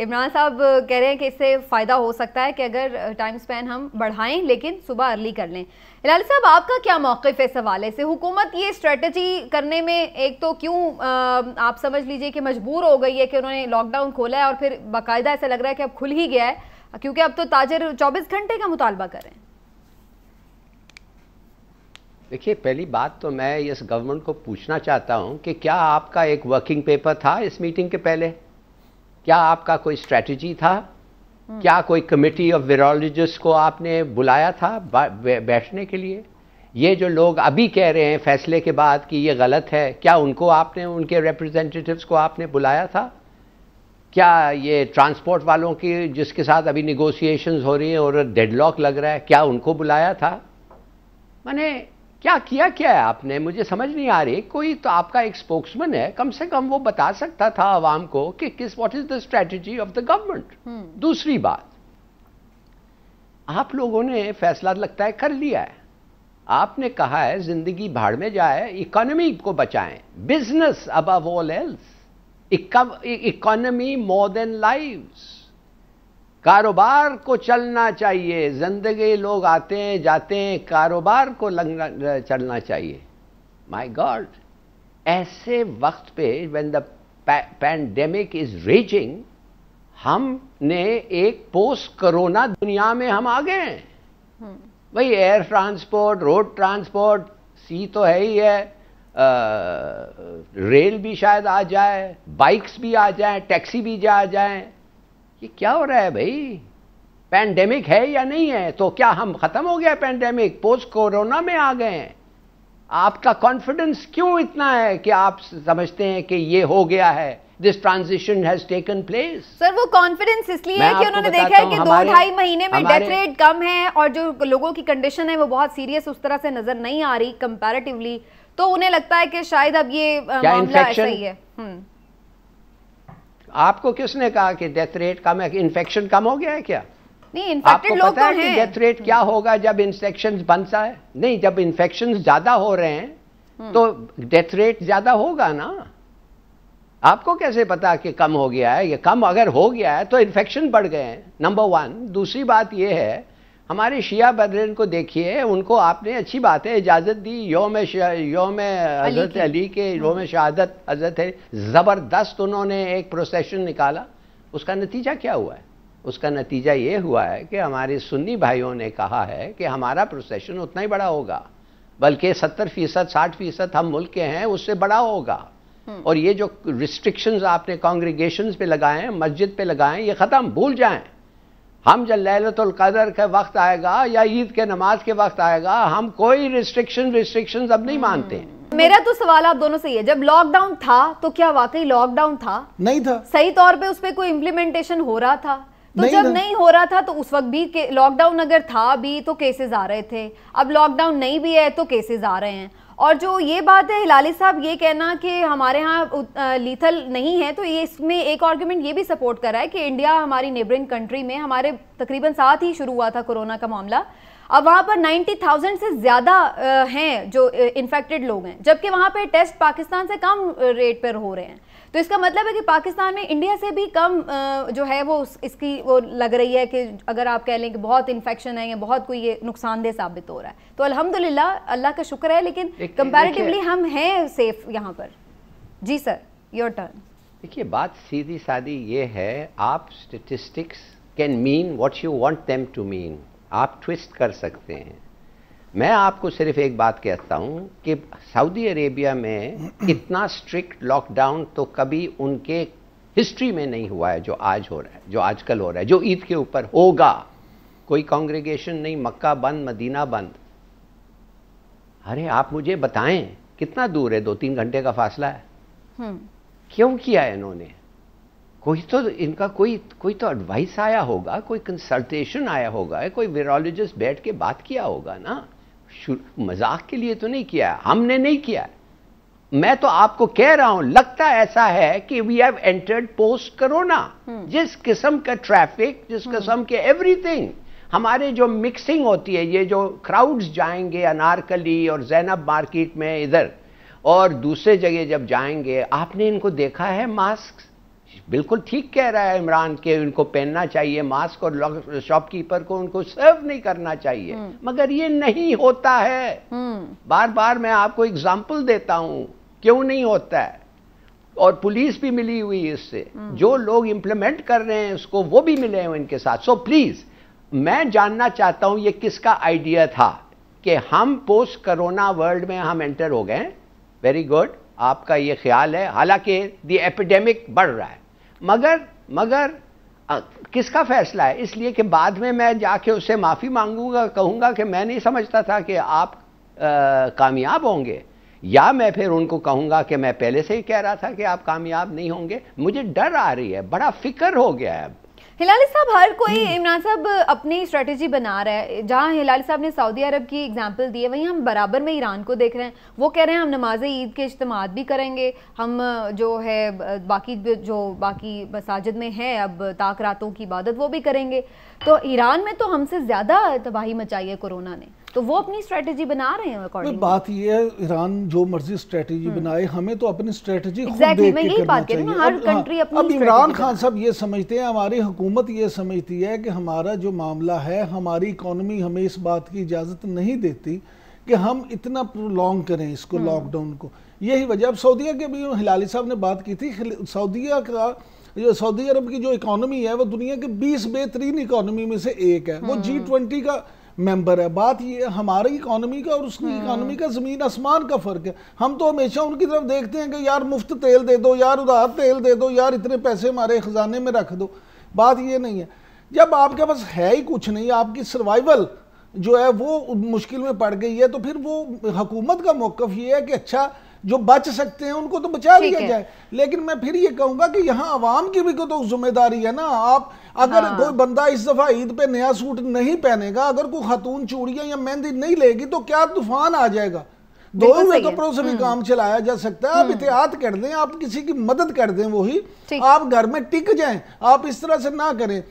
इमरान साहब कह रहे हैं कि इससे फ़ायदा हो सकता है कि अगर टाइम स्पैन हम बढ़ाएं लेकिन सुबह अर्ली कर लें हिलाल साहब आपका क्या मौक़ है इस हवाले से हुकूमत ये स्ट्रेटजी करने में एक तो क्यों आप समझ लीजिए कि मजबूर हो गई है कि उन्होंने लॉकडाउन खोला है और फिर बाकायदा ऐसा लग रहा है कि अब खुल ही गया है क्योंकि अब तो ताजर चौबीस घंटे का मुतालबा करें देखिए पहली बात तो मैं इस गवर्नमेंट को पूछना चाहता हूं कि क्या आपका एक वर्किंग पेपर था इस मीटिंग के पहले क्या आपका कोई स्ट्रेटजी था हम्म। क्या कोई कमिटी ऑफ वायरोलॉजिस्ट को आपने बुलाया था बैठने के लिए ये जो लोग अभी कह रहे हैं फैसले के बाद कि ये गलत है क्या उनको आपने उनके रिप्रेजेंटेटिव्स को आपने बुलाया था क्या ये ट्रांसपोर्ट वालों की जिसके साथ अभी निगोसिएशंस हो रही हैं और डेडलॉक लग रहा है क्या उनको बुलाया था मैंने क्या किया क्या है आपने मुझे समझ नहीं आ रही कोई तो आपका एक स्पोक्समैन है कम से कम वो बता सकता था आवाम को कि किस what is the strategy of the government दूसरी बात आप लोगों ने फैसला लगता है कर लिया है आपने कहा है जिंदगी भाड़ में जाए इकोनॉमी को बचाएं business above all else economy more than lives कारोबार को चलना चाहिए जिंदगी लोग आते हैं जाते हैं कारोबार को लगना चलना चाहिए माय गॉड ऐसे वक्त पे when the pandemic is raging हमने एक पोस्ट कोरोना दुनिया में हम आ गए हैं भाई air transport road transport sea तो है ही है आ, रेल भी शायद आ जाए बाइक्स भी आ जाए टैक्सी भी जा आ जाए कि क्या हो रहा है भाई पैंडेमिक है या नहीं है तो क्या हम खत्म हो गया पैंडेमिक पोस्ट कोरोना में आ गए हैं आपका कॉन्फिडेंस क्यों इतना है कि आप समझते हैं कि ये हो गया है this transition has taken place sir वो कॉन्फिडेंस इसलिए है कि उन्होंने देखा है कि दो ढाई महीने में डेथ रेट कम है और जो लोगों की कंडीशन है वो बहुत सीरियस उस तरह से नजर नहीं आ रही कंपैरेटिवली तो उन्हें लगता है कि शायद अब ये मामला ऐसा ही है हम्म। आपको किसने कहा कि डेथ रेट कम है इन्फेक्शन कम हो गया है क्या नहीं आपको लोग पता तो है कि डेथ रेट क्या होगा जब इंफेक्शन बनता है नहीं जब इन्फेक्शन ज्यादा हो रहे हैं हम्म। तो डेथ रेट ज्यादा होगा ना आपको कैसे पता कि कम हो गया है ये कम अगर हो गया है तो इन्फेक्शन बढ़ गए हैं नंबर वन दूसरी बात यह है हमारे शिया बदरन को देखिए उनको आपने अच्छी बात है इजाज़त दी योम योम हजरत अली के योम हम्म। शहादत हजरत ज़बरदस्त उन्होंने एक प्रोसेशन निकाला उसका नतीजा क्या हुआ है उसका नतीजा ये हुआ है कि हमारे सुन्नी भाइयों ने कहा है कि हमारा प्रोसेशन उतना ही बड़ा होगा बल्कि सत्तर फीसद साठ फीसद हम मुल्क के हैं उससे बड़ा होगा हम्म। और ये जो रिस्ट्रिक्शंस आपने कॉन्ग्रीगेशन पे लगाए हैं मस्जिद पे लगाए हैं ये ख़त्म भूल जाएं हम जब कदर का वक्त आएगा या ईद के नमाज के वक्त आएगा हम कोई रिस्ट्रिक्शन रिस्ट्रिक्शन अब नहीं मानते हम्म। मेरा तो सवाल आप दोनों से ही है जब लॉकडाउन था तो क्या वाकई लॉकडाउन था नहीं था सही तौर पे उस पर कोई इम्प्लीमेंटेशन हो रहा था तो नहीं जब नहीं हो रहा था तो उस वक्त भी लॉकडाउन अगर था भी तो केसेस आ रहे थे अब लॉकडाउन नहीं भी है तो केसेस आ रहे हैं और जो ये बात है हिलाली साहब ये कहना कि हमारे यहाँ लीथल नहीं है तो ये इसमें एक आर्ग्यूमेंट ये भी सपोर्ट कर रहा है कि इंडिया हमारी नेबरिंग कंट्री में हमारे तकरीबन साथ ही शुरू हुआ था कोरोना का मामला अब वहाँ पर 90,000 से ज़्यादा हैं जो इन्फेक्टेड लोग हैं जबकि वहाँ पर टेस्ट पाकिस्तान से कम रेट पर हो रहे हैं तो इसका मतलब है कि पाकिस्तान में इंडिया से भी कम जो है वो इसकी वो लग रही है कि अगर आप कह लें कि बहुत इन्फेक्शन है या बहुत कोई ये नुकसानदेह साबित हो रहा है तो अल्हम्दुलिल्लाह अल्लाह का शुक्र है लेकिन कंपैरेटिवली हम हैं सेफ यहाँ पर जी सर योर टर्न देखिए बात सीधी सादी ये है आप statistics can mean what you want them to mean आप ट्विस्ट कर सकते हैं मैं आपको सिर्फ एक बात कहता हूं कि सऊदी अरेबिया में इतना स्ट्रिक्ट लॉकडाउन तो कभी उनके हिस्ट्री में नहीं हुआ है जो आज हो रहा है जो आजकल हो रहा है जो ईद के ऊपर होगा कोई कांग्रेगेशन नहीं मक्का बंद मदीना बंद अरे आप मुझे बताएं कितना दूर है दो तीन घंटे का फासला है हम्म। क्यों किया है इन्होंने कोई तो इनका कोई कोई तो एडवाइस आया होगा कोई कंसल्टेशन आया होगा कोई वीरोलॉजिस्ट बैठ के बात किया होगा ना मजाक के लिए तो नहीं किया हमने नहीं किया मैं तो आपको कह रहा हूं लगता ऐसा है कि we have entered post corona जिस किस्म का ट्रैफिक जिस हम्म। किस्म के एवरीथिंग हमारे जो मिक्सिंग होती है ये जो क्राउड्स जाएंगे अनारकली और जैनब मार्केट में इधर और दूसरे जगह जब जाएंगे आपने इनको देखा है मास्क बिल्कुल ठीक कह रहा है इमरान के उनको पहनना चाहिए मास्क और शॉपकीपर को उनको सर्व नहीं करना चाहिए हम्म। मगर ये नहीं होता है हम्म। बार बार मैं आपको एग्जाम्पल देता हूं क्यों नहीं होता है और पुलिस भी मिली हुई इससे हम्म। जो लोग इंप्लीमेंट कर रहे हैं उसको वो भी मिले हैं इनके साथ सो प्लीज मैं जानना चाहता हूं ये किसका आइडिया था कि हम पोस्ट कोरोना वर्ल्ड में हम एंटर हो गए वेरी गुड आपका ये ख्याल है हालांकि दी एपिडेमिक बढ़ रहा है मगर मगर आ, किसका फैसला है इसलिए कि बाद में मैं जाके उससे माफ़ी मांगूंगा कहूंगा कि मैं नहीं समझता था कि आप कामयाब होंगे या मैं फिर उनको कहूंगा कि मैं पहले से ही कह रहा था कि आप कामयाब नहीं होंगे मुझे डर आ रही है बड़ा फिक्र हो गया है अब हिलाली साहब हर कोई हम्म। इमरान साहब अपनी स्ट्रेटजी बना रहा है जहाँ हिलाली साहब ने सऊदी अरब की एग्जांपल दी है वहीं हम बराबर में ईरान को देख रहे हैं वो कह रहे हैं हम नमाज ईद के इज्तम भी करेंगे हम जो है बाकी जो बाकी मसाजिद में है अब ताक रातों की इबादत वो भी करेंगे तो ईरान में तो हमसे ज़्यादा तबाही मचाई है कोरोना ने तो वो अपनी स्ट्रेटेजी बना रहे हैं अकॉर्डिंग बात ये है ईरान जो मर्जी स्ट्रेटेजी हम्म। बनाए हमें तो अपनी स्ट्रेटेजी exactly, मैं यही बात कह रही हर कंट्री हाँ, अपनी अब इमरान खान साहब ये समझते हैं हमारी हुकूमत ये समझती है कि हमारा जो मामला है हमारी इकोनॉमी हमें इस बात की इजाज़त नहीं देती कि हम इतना प्रोलॉन्ग करें इसको लॉकडाउन हम्म। को यही वजह अब सऊदीया के भी हिलाली साहब ने बात की थी सऊदीया का जो सऊदी अरब की जो इकोनॉमी है वो दुनिया के 20 बेहतरीन इकोनॉमी में से एक है वो जी हम्म। ट्वेंटी का मेंबर है बात ये हमारी इकानमी का और उसकी इकानमी हाँ। का ज़मीन आसमान का फ़र्क है हम तो हमेशा उनकी तरफ देखते हैं कि यार मुफ्त तेल दे दो यार उधार तेल दे दो यार इतने पैसे हमारे ख़जाने में रख दो बात ये नहीं है जब आपके पास है ही कुछ नहीं आपकी सर्वाइवल जो है वो मुश्किल में पड़ गई है तो फिर वो हकूमत का मौक़ ये है कि अच्छा जो बच सकते हैं उनको तो बचा लिया जाए लेकिन मैं फिर ये कहूंगा कि यहाँ आवाम की भी को तो जिम्मेदारी है ना आप अगर हाँ। कोई बंदा इस दफा ईद पे नया सूट नहीं पहनेगा अगर कोई खातून चूड़िया या मेहंदी नहीं लेगी तो क्या तूफान आ जाएगा दो कपड़ों से भी काम चलाया जा सकता है आप एहतियात हम्म। कर दें आप किसी की मदद कर दें वही आप घर में टिक जाएं आप इस तरह से ना करें